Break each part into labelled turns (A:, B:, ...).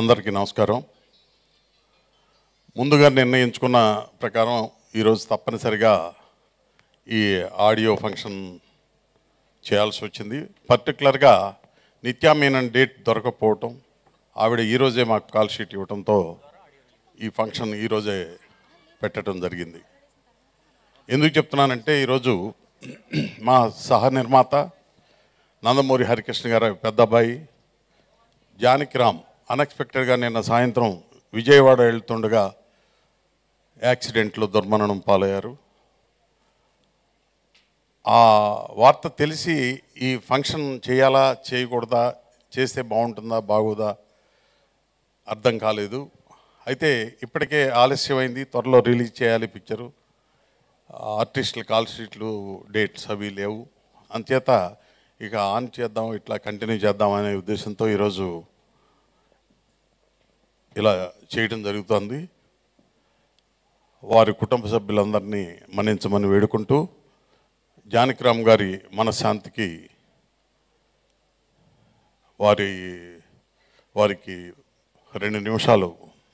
A: అందరికీ నమస్కారం ముందుగా నిర్ణయించుకున్న ప్రకారం ఈరోజు తప్పనిసరిగా ఈ ఆడియో ఫంక్షన్ చేయాల్సి వచ్చింది పర్టికులర్గా నిత్యామీనన్ డేట్ దొరకపోవటం ఆవిడ ఈరోజే మాకు కాల్ షీట్ ఇవ్వడంతో ఈ ఫంక్షన్ ఈరోజే పెట్టడం జరిగింది ఎందుకు చెప్తున్నానంటే ఈరోజు మా సహ నిర్మాత నందమూరి హరికృష్ణ గారు పెద్ద అబ్బాయి జానకిరామ్ అన్ఎక్స్పెక్టెడ్గా నిన్న సాయంత్రం విజయవాడ వెళ్తుండగా యాక్సిడెంట్లో దుర్మరణం పాలయ్యారు ఆ వార్త తెలిసి ఈ ఫంక్షన్ చేయాలా చేయకూడదా చేస్తే బాగుంటుందా బాగోదా అర్థం కాలేదు అయితే ఇప్పటికే ఆలస్యమైంది త్వరలో రిలీజ్ చేయాలి పిక్చరు ఆర్టిస్టుల కాల్ డేట్స్ అవి లేవు అంచేత ఇక ఆన్ చేద్దాం ఇట్లా కంటిన్యూ చేద్దాం అనే ఉద్దేశంతో ఈరోజు ఇలా చేయడం జరుగుతుంది వారి కుటుంబ సభ్యులందరినీ మన్నించమని వేడుకుంటూ జానకిరామ్ గారి మనశ్శాంతికి వారి వారికి రెండు నిమిషాలు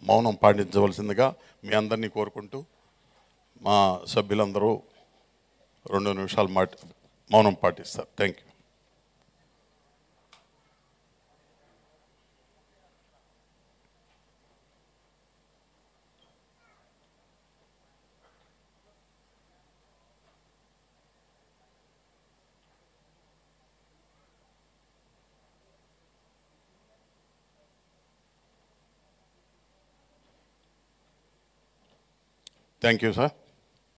A: మౌనం పాటించవలసిందిగా మీ అందరినీ కోరుకుంటూ మా సభ్యులందరూ రెండు నిమిషాలు మాట మౌనం పాటిస్తారు thank you Thank you, sir.